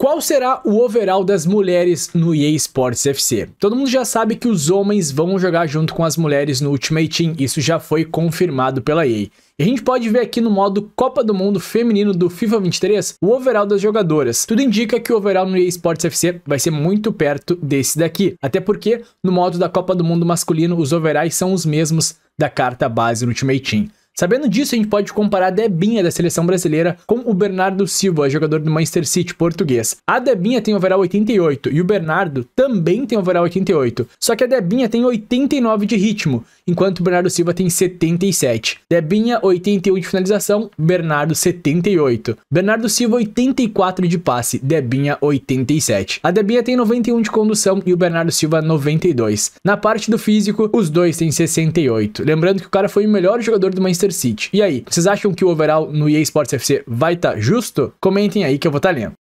Qual será o overall das mulheres no EA Sports FC? Todo mundo já sabe que os homens vão jogar junto com as mulheres no Ultimate Team, isso já foi confirmado pela EA. E a gente pode ver aqui no modo Copa do Mundo Feminino do FIFA 23 o overall das jogadoras. Tudo indica que o overall no EA Sports FC vai ser muito perto desse daqui, até porque no modo da Copa do Mundo masculino os overalls são os mesmos da carta base no Ultimate Team. Sabendo disso, a gente pode comparar a Debinha da seleção brasileira com o Bernardo Silva, jogador do Manchester City português. A Debinha tem overall 88 e o Bernardo também tem overall 88, só que a Debinha tem 89 de ritmo, enquanto o Bernardo Silva tem 77. Debinha 81 de finalização, Bernardo 78. Bernardo Silva 84 de passe, Debinha 87. A Debinha tem 91 de condução e o Bernardo Silva 92. Na parte do físico, os dois têm 68. Lembrando que o cara foi o melhor jogador do Manchester Manchester City. E aí, vocês acham que o overall no EA Sports FC vai estar tá justo? Comentem aí que eu vou estar tá lendo.